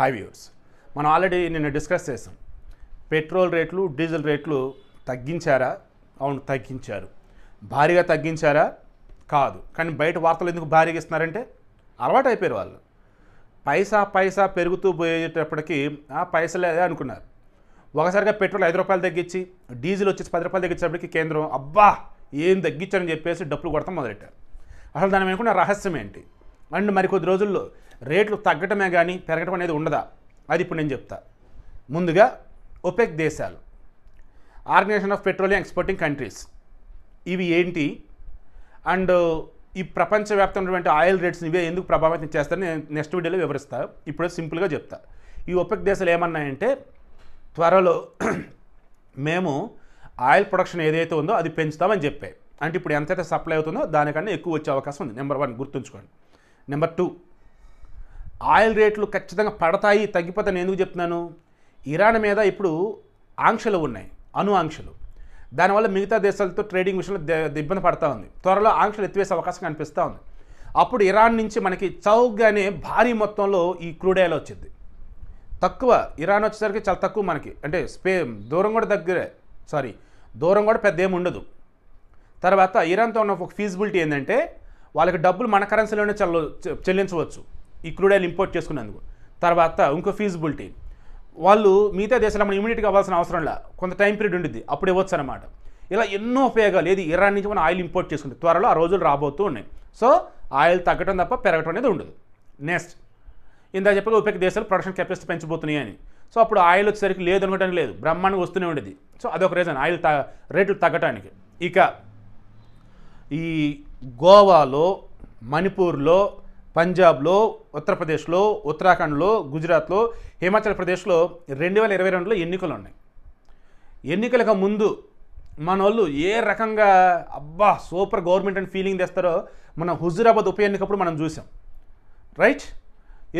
high viewers మనం already నిన్న discuss చేసాం పెట్రోల్ రేట్లు డీజిల్ రేట్లు తగ్గించారా అవును తగ్గించారు భారీగా తగ్గించారా కాదు కానీ బయట వార్తలు ఎందుకు భారీగా ఇస్తున్నారంటే అలవాటు అయిపోయారు వాళ్ళు పైసా పైసా పెరుగుతూ పోయేటప్పటికీ ఆ పైసలే అనుకున్నారు ఒకసారిగా పెట్రోల్ ఐదు రూపాయలు తగ్గించి డీజిల్ వచ్చేసి పది రూపాయలు తగ్గించేటప్పటికి కేంద్రం అబ్బా ఏం తగ్గించారని చెప్పేసి డబ్బులు కొడతాం మొదలెట్టారు అసలు దాని వెనుకున్న రహస్యం ఏంటి అండ్ మరికొద్ది రోజుల్లో రేట్లు తగ్గటమే కానీ పెరగటం అనేది ఉండదా అది ఇప్పుడు నేను చెప్తా ముందుగా ఒపెక్ దేశాలు organization of petroleum exporting countries ఇవి ఏంటి అండ్ ఈ ఉన్నటువంటి ఆయిల్ రేట్స్ ఇవే ఎందుకు ప్రభావితం చేస్తారని నేను నెక్స్ట్ వీడియోలో వివరిస్తా ఇప్పుడు సింపుల్గా చెప్తా ఈ ఒపెక్ దేశాలు ఏమన్నాయంటే త్వరలో మేము ఆయిల్ ప్రొడక్షన్ ఏదైతే ఉందో అది పెంచుతామని చెప్పాయి అంటే ఇప్పుడు ఎంతైతే సప్లై అవుతుందో దానికన్నా ఎక్కువ వచ్చే అవకాశం ఉంది నెంబర్ వన్ గుర్తుంచుకోండి నెంబర్ టూ ఆయిల్ రేట్లు ఖచ్చితంగా పడతాయి తగ్గిపోతాయని ఎందుకు చెప్తున్నాను ఇరాన్ మీద ఇప్పుడు ఆంక్షలు ఉన్నాయి అను ఆంక్షలు దానివల్ల మిగతా దేశాలతో ట్రేడింగ్ విషయంలో ఇబ్బంది పడతా ఉంది త్వరలో ఆంక్షలు ఎత్తివేసే అవకాశం కనిపిస్తూ ఉంది అప్పుడు ఇరాన్ నుంచి మనకి చౌక్గానే భారీ మొత్తంలో ఈ క్రూడ్ ఆయిల్ వచ్చింది తక్కువ ఇరాన్ వచ్చేసరికి చాలా తక్కువ మనకి అంటే స్పే దూరం కూడా దగ్గరే సారీ దూరం కూడా పెద్ద ఏమి ఉండదు తర్వాత ఇరాన్తో ఉన్న ఒక ఫీజిబిలిటీ ఏంటంటే వాళ్ళకి డబ్బులు మన కరెన్సీలోనే చెల్ల చెల్లించవచ్చు ఈ క్రూడ్ ఆయిల్ ఇంపోర్ట్ చేసుకున్నందుకు తర్వాత ఇంకో ఫీజిబిలిటీ వాళ్ళు మిగతా దేశాలు మనం ఇమీడియట్గా అవ్వాల్సిన అవసరం లే కొంత టైం పీరియడ్ ఉండిద్ది అప్పుడు ఇవ్వచ్చు అనమాట ఇలా ఎన్నో ఉపయోగాలు ఏది ఇరాన్ నుంచి మనం ఆయిల్ ఇంపోర్ట్ చేసుకుంటే త్వరలో ఆ రోజులు రాబోతూ ఉన్నాయి సో ఆయిల్ తగ్గడం తప్ప పెరగడం అనేది ఉండదు నెక్స్ట్ ఇందా చెప్పగా ఉపయోగ దేశాలు ప్రొడక్షన్ కెపాసిటీ పెంచబోతున్నాయి అని సో అప్పుడు ఆయిల్ వచ్చేసరికి లేదు అనుకోవడానికి లేదు బ్రహ్మాండంగా వస్తూనే ఉండేది సో అదొక రీజన్ ఆయిల్ రేట్లు తగ్గడానికి ఇక ఈ గోవాలో మణిపూర్లో పంజాబ్లో ఉత్తరప్రదేశ్లో ఉత్తరాఖండ్లో గుజరాత్లో హిమాచల్ ప్రదేశ్లో రెండు వేల ఇరవై రెండులో ఎన్నికలు ఉన్నాయి ఎన్నికలకు ముందు మన వాళ్ళు ఏ రకంగా అబ్బా సూపర్ గవర్నమెంట్ అని ఫీలింగ్ తెస్తారో మన హుజురాబాద్ ఉప ఎన్నికప్పుడు మనం చూసాం రైట్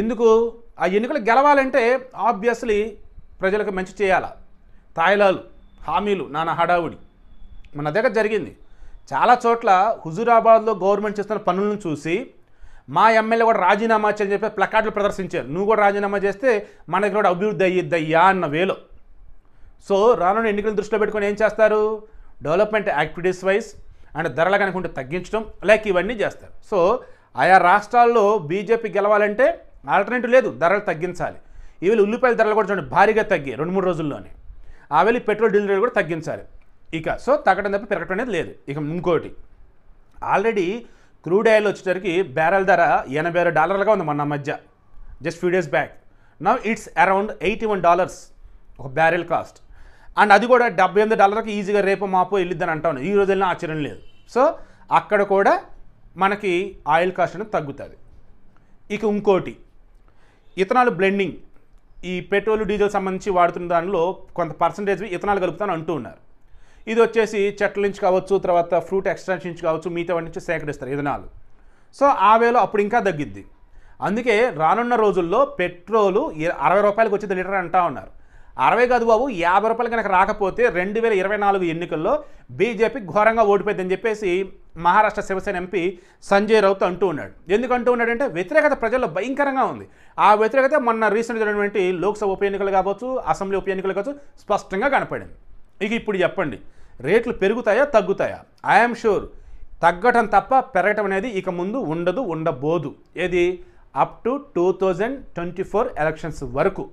ఎందుకు ఆ ఎన్నికలు గెలవాలంటే ఆబ్వియస్లీ ప్రజలకు మంచి చేయాలా తాయిలాలు హామీలు నానా హడావుడి మన దగ్గర జరిగింది చాలా చోట్ల హుజూరాబాద్లో గవర్నమెంట్ చేస్తున్న పనులను చూసి మా ఎమ్మెల్యే కూడా రాజీనామా చేయని చెప్పి ప్లకార్డులు ప్రదర్శించారు నువ్వు కూడా రాజీనామా చేస్తే మనకి కూడా అభివృద్ధి అయ్యిద్దయ్యా అన్న వేలో సో రానున్న ఎన్నికలను దృష్టిలో పెట్టుకొని ఏం చేస్తారు డెవలప్మెంట్ యాక్టివిటీస్ వైజ్ అండ్ ధరలు కనుకుంటే తగ్గించడం లైక్ ఇవన్నీ చేస్తారు సో ఆయా రాష్ట్రాల్లో బీజేపీ గెలవాలంటే ఆల్టర్నేటివ్ లేదు ధరలు తగ్గించాలి ఈవేళ ఉల్లిపాయల ధరలు కూడా చూడండి భారీగా తగ్గి రెండు మూడు రోజుల్లోనే ఆవేళ పెట్రోల్ డీజిల్ రేట్లు కూడా తగ్గించాలి ఇక సో తగ్గడం తప్ప పెరగటం అనేది లేదు ఇక ఇంకోటి ఆల్రెడీ క్రూడ్ ఆయిల్ వచ్చేసరికి బ్యారెల్ ధర ఎనభై ఆరు డాలర్లుగా ఉంది మొన్న మధ్య just few days back now it's around eighty one dollars ఒక బ్యారెల్ కాస్ట్ అండ్ అది కూడా డెబ్బై ఎనిమిది డాలర్కి ఈజీగా రేపు మాపు వెళ్ళిద్దని అంటాను ఈ రోజు వెళ్ళినా ఆశ్చర్యం లేదు సో అక్కడ కూడా మనకి ఆయిల్ కాస్ట్ అనేది తగ్గుతుంది ఇక ఇంకోటి ఇథనాల్ బ్లెండింగ్ ఈ పెట్రోల్ డీజిల్ సంబంధించి వాడుతున్న దానిలో కొంత పర్సంటేజ్ ఇథనాల్ కలుపుతాను అంటూ ఉన్నారు ఇది వచ్చేసి చెట్ల నుంచి కావచ్చు తర్వాత ఫ్రూట్ ఎక్స్ట్రాక్షన్ నుంచి కావచ్చు మిగతా నుంచి సేకరిస్తారు ఇదనాలు సో ఆ వేలో అప్పుడు ఇంకా తగ్గిద్ది అందుకే రానున్న రోజుల్లో పెట్రోలు అరవై రూపాయలకు వచ్చేది లీటర్ అంటా ఉన్నారు అరవై కాదు బాబు యాభై రూపాయలు కనుక రాకపోతే రెండు వేల ఇరవై నాలుగు ఎన్నికల్లో బీజేపీ ఘోరంగా ఓడిపోయిందని చెప్పేసి మహారాష్ట్ర శివసేన ఎంపీ సంజయ్ రౌత్ అంటూ ఉన్నాడు ఎందుకు అంటూ ఉన్నాడంటే వ్యతిరేకత ప్రజల్లో భయంకరంగా ఉంది ఆ వ్యతిరేకత మొన్న రీసెంట్ జరిగినటువంటి లోక్సభ ఉప ఎన్నికలు కావచ్చు అసెంబ్లీ ఉప ఎన్నికలు కావచ్చు స్పష్టంగా కనపడింది ఇక ఇప్పుడు చెప్పండి రేట్లు పెరుగుతాయా తగ్గుతాయా ఐఎమ్ షూర్ తగ్గటం తప్ప పెరగటం అనేది ఇక ముందు ఉండదు ఉండబోదు ఏది up to two thousand twenty four elections వరకు